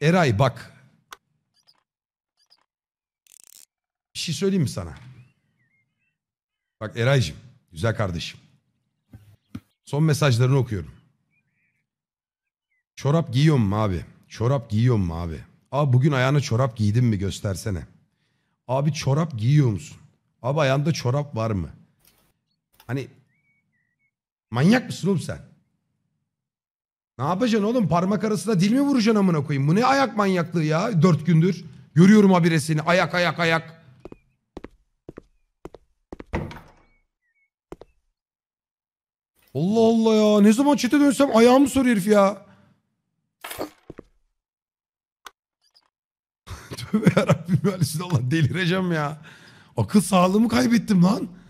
Eray bak. Bir şey söyleyeyim mi sana? Bak Eray'cığım, güzel kardeşim. Son mesajlarını okuyorum. Çorap giyiyor mu abi? Çorap giyiyor mu abi? Abi bugün ayağına çorap giydin mi göstersene. Abi çorap giyiyor musun? Abi ayağında çorap var mı? Hani manyak mısın oğlum sen? Ne yapacaksın oğlum? Parmak arasına dil mi vuracaksın amına koyayım? Bu ne ayak manyaklığı ya? Dört gündür. Görüyorum abiresini Ayak ayak ayak. Allah Allah ya. Ne zaman çete dönsem ayağımı soruyor herif ya. Tövbe yarabbim. Allah delireceğim ya. Akıl sağlığımı kaybettim lan.